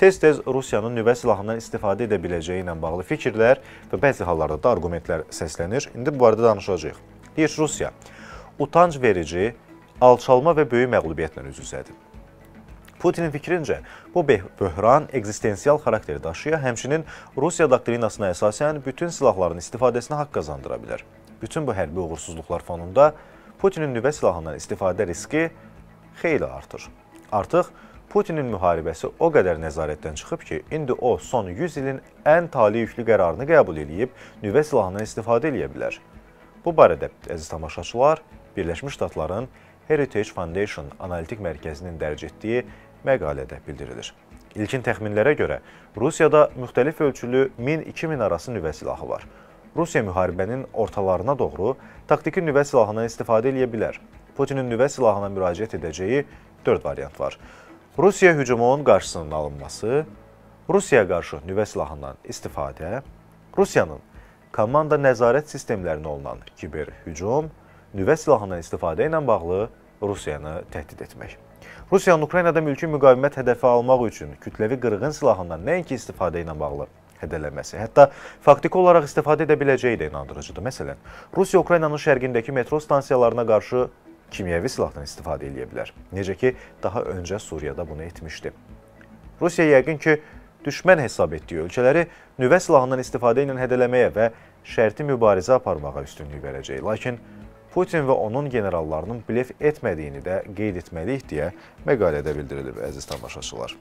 tez-tez Rusiyanın nüvə silahından istifadə edə biləcəyi ilə bağlı fikirlər və bəzi hallarda da arqumentlər səslənir. İndi bu barədə danışacağıq. Deyir Rusiya, utanc verici, alçalma və böyük məğlubiyyətlə üz-üzədir. Putinin fikrincə, bu böhran ekzistensial xarakteri daşıya, həmçinin Rusiya doktrinasına əsasən bütün silahların istifadəsinə haqq qazandıra bilər. Bütün bu hərbi uğursuzluqlar fonunda Putinin nüvə silahından istifadə riski xeyli artır. Artıq Putinin müharibəsi o qədər nəzarətdən çıxıb ki, indi o son 100 ilin ən tali yüklü qərarını qəbul edib nüvə silahından istifadə edə bilər. Bu barədə əziz tamaşaçılar Birləşmiş Ştatların Heritage Foundation analitik mərkəzinin dərc etdiyi məqalədə bildirilir. İlkin təxminlərə görə Rusiyada müxtəlif ölçülü 1000-2000 arası nüvə silahı var. Rusiya müharibənin ortalarına doğru taktiki nüvə silahından istifadə edə bilər. Putinin nüvə silahına müraciət edəcəyi 4 variant var. Rusiya hücumunun qarşısının alınması, Rusiyaya qarşı nüvə silahından istifadə, Rusiyanın komanda nəzarət sistemlərinə olunan kiber hücum, nüvə silahından istifadə ilə bağlı Rusiyanı təhdid etmək. Rusiyanın Ukraynada mülki müqavimət hədəfi almaq üçün kütləvi qırğın silahından nəinki istifadə ilə bağlı hədələməsi, hətta faktiki olaraq istifadə edə biləcəyi də inandırıcıdır. Məsələn, Rusiya Ukraynanın şərqindəki metro stansiyalarına qarşı kimyəvi silahdan istifadə edə bilər. Necə ki, daha öncə Suriyada bunu etmişdi. Rusiya yəqin ki, düşmən hesab etdiyi ölkələri nüvə silahından istifadə ilə hədələməyə və şərti mübarizə aparmağa üstünlük verəcək. Lakin Putin və onun generallarının blef etmədiyini də qeyd etməliyik deyə məqalədə bildirilib əziz tamaşaçılar.